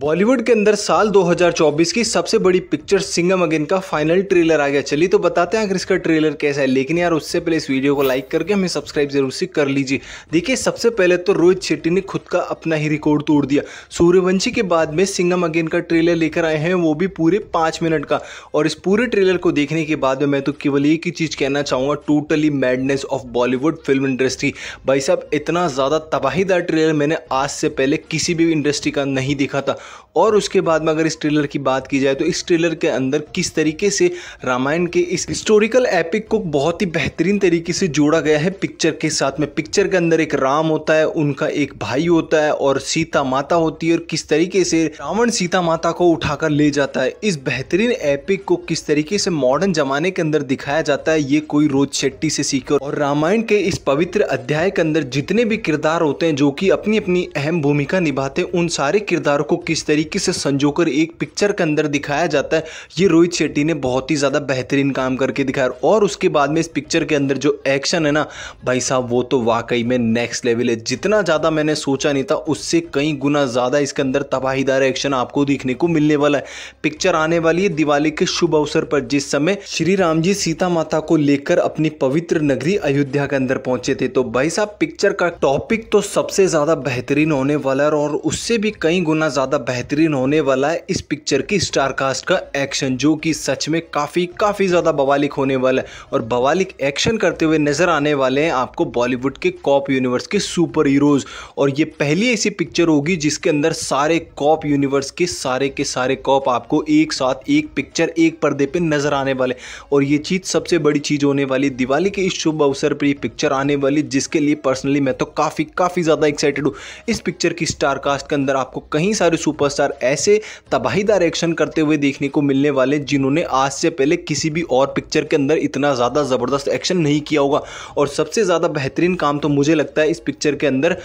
बॉलीवुड के अंदर साल 2024 की सबसे बड़ी पिक्चर सिंगम अगेन का फाइनल ट्रेलर आ गया चलिए तो बताते हैं अगर इसका ट्रेलर कैसा है लेकिन यार उससे पहले इस वीडियो को लाइक करके हमें सब्सक्राइब जरूर से कर लीजिए देखिए सबसे पहले तो रोहित शेट्टी ने खुद का अपना ही रिकॉर्ड तोड़ दिया सूर्यवंशी के बाद में सिंगम अगेन का ट्रेलर लेकर आए हैं वो भी पूरे पाँच मिनट का और इस पूरे ट्रेलर को देखने के बाद में मैं तो केवल एक ही चीज़ कहना चाहूँगा totally madness of Bollywood film industry भाई साहब इतना ज़्यादा तबाहीदार ट्रेलर मैंने आज से पहले किसी भी इंडस्ट्री का नहीं देखा था और उसके बाद में अगर इस ट्रेलर की बात की जाए तो इस ट्रेलर के अंदर किस तरीके से रामायण के इस हिस्टोरिकल एपिक को बहुत ही बेहतरीन तरीके से जोड़ा गया है पिक्चर के साथ में पिक्चर के अंदर एक राम होता है उनका एक भाई होता है और सीता माता होती है और किस तरीके से रावण सीता माता को उठाकर ले जाता है इस बेहतरीन एपिक को किस तरीके से मॉडर्न जमाने के अंदर दिखाया जाता है ये कोई रोज शेट्टी से सीखे और रामायण के इस पवित्र अध्याय के अंदर जितने भी किरदार होते हैं जो कि अपनी अपनी अहम भूमिका निभाते हैं उन सारे किरदारों को किस किस तरीके से संजोकर एक पिक्चर के अंदर दिखाया जाता है ये रोहित शेट्टी ने बहुत ही ज़्यादा बेहतरीन काम करके दिखाया और उसके बाद में इस पिक्चर के अंदर जो एक्शन है ना भाई साहब वो तो वाकई में नेक्स्ट लेवल है जितना ज़्यादा मैंने सोचा नहीं था उससे कई गुना ज़्यादा इसके अंदर तबाहीदार एक्शन आपको देखने को मिलने वाला है पिक्चर आने वाली है दिवाली के शुभ अवसर पर जिस समय श्री राम जी सीता माता को लेकर अपनी पवित्र नगरी अयोध्या के अंदर पहुंचे थे तो भाई साहब पिक्चर का टॉपिक तो सबसे ज़्यादा बेहतरीन होने वाला है और उससे भी कई गुना ज़्यादा बेहतरीन होने वाला है इस पिक्चर की स्टार कास्ट का एक्शन जो कि सच में काफ़ी काफ़ी ज़्यादा बवालिक होने वाला है और बवालिक एक्शन करते हुए नज़र आने वाले हैं आपको बॉलीवुड के कॉप यूनिवर्स के सुपर हीरोज़ और ये पहली ऐसी पिक्चर होगी जिसके अंदर सारे कॉप यूनिवर्स के सारे के सारे कॉप आपको एक साथ एक पिक्चर एक पर्दे पर नज़र आने वाले और ये चीज़ सबसे बड़ी चीज़ होने वाली दिवाली के इस शुभ अवसर पर ये पिक्चर आने वाली जिसके लिए पर्सनली मैं तो काफ़ी काफ़ी ज़्यादा एक्साइटेड हूँ इस पिक्चर की स्टारकास्ट के अंदर आपको कहीं सारे सुपर सुपरस्टार ऐसे तबाहीदार एक्शन करते हुए देखने को मिलने वाले जिन्होंने आज से पहले किसी भी और पिक्चर के अंदर इतना ज़्यादा ज़बरदस्त एक्शन नहीं किया होगा और सबसे ज़्यादा बेहतरीन काम तो मुझे लगता है इस पिक्चर के अंदर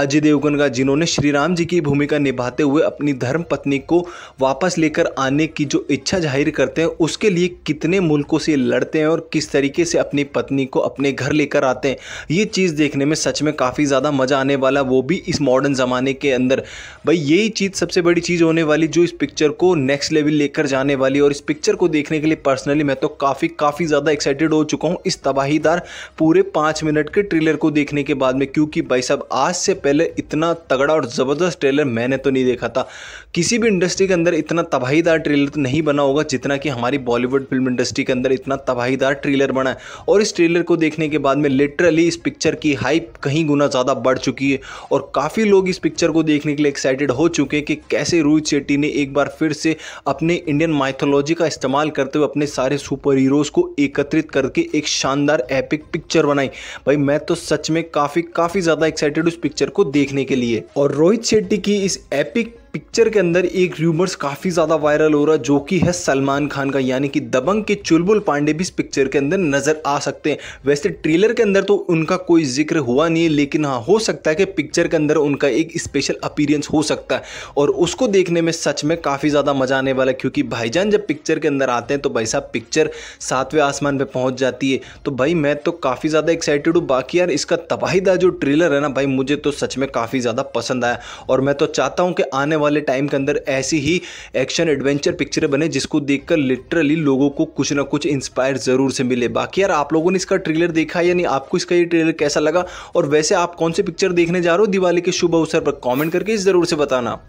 अजय देवगन का जिन्होंने श्री राम जी की भूमिका निभाते हुए अपनी धर्म पत्नी को वापस लेकर आने की जो इच्छा जाहिर करते हैं उसके लिए कितने मुल्कों से लड़ते हैं और किस तरीके से अपनी पत्नी को अपने घर लेकर आते हैं ये चीज़ देखने में सच में काफ़ी ज़्यादा मज़ा आने वाला वो भी इस मॉडर्न ज़माने के अंदर भाई यही चीज़ सबसे बड़ी चीज़ होने वाली जो इस पिक्चर को नेक्स्ट लेवल लेकर जाने वाली और इस पिक्चर को देखने के लिए पर्सनली मैं तो काफ़ी काफ़ी ज़्यादा एक्साइटेड हो चुका हूँ इस तबाहीदार पूरे पाँच मिनट के ट्रेलर को देखने के बाद में क्योंकि भाई साहब आज से पहले इतना तगड़ा और ज़बरदस्त ट्रेलर मैंने तो नहीं देखा था किसी भी इंडस्ट्री के अंदर इतना तबाहीदार ट्रेलर तो नहीं बना होगा जितना कि हमारी बॉलीवुड फिल्म इंडस्ट्री के अंदर इतना तबाहीदार ट्रेलर बना है और इस ट्रेलर को देखने के बाद में लिटरली इस पिक्चर की हाइप कहीं गुना ज़्यादा बढ़ चुकी है और काफ़ी लोग इस पिक्चर को देखने के लिए एक्साइटेड हो चुके हैं कि कैसे रोहित शेट्टी ने एक बार फिर से अपने इंडियन माइथोलॉजी का इस्तेमाल करते हुए अपने सारे सुपर हीरोज़ को एकत्रित करके एक शानदार एपिक पिक्चर बनाई भाई मैं तो सच में काफ़ी काफ़ी ज़्यादा एक्साइटेड उस पिक्चर को देखने के लिए और रोहित शेट्टी की इस एपिक पिक्चर के अंदर एक र्यूमर्स काफ़ी ज़्यादा वायरल हो रहा है जो कि है सलमान खान का यानी कि दबंग के चुलबुल पांडे भी इस पिक्चर के अंदर नज़र आ सकते हैं वैसे ट्रेलर के अंदर तो उनका कोई जिक्र हुआ नहीं है लेकिन हाँ हो सकता है कि पिक्चर के अंदर उनका एक स्पेशल अपीरियंस हो सकता है और उसको देखने में सच में काफ़ी ज़्यादा मज़ा आने वाला है क्योंकि भाईजान जब पिक्चर के अंदर आते हैं तो भाई साहब पिक्चर सातवें आसमान पर पहुँच जाती है तो भाई मैं तो काफ़ी ज़्यादा एक्साइटेड हूँ बाकी यार इसका तबाहीदा जो ट्रेलर है ना भाई मुझे तो सच में काफ़ी ज़्यादा पसंद आया और मैं तो चाहता हूँ कि आने वाले टाइम के अंदर ऐसी ही एक्शन एडवेंचर पिक्चर बने जिसको देखकर लिटरली लोगों को कुछ ना कुछ इंस्पायर ज़रूर से मिले बाकी यार आप लोगों ने इसका ट्रेलर देखा या नहीं आपको इसका ये ट्रेलर कैसा लगा और वैसे आप कौन से पिक्चर देखने जा रहे हो दिवाली के शुभ अवसर पर कॉमेंट करके ज़रूर से बताना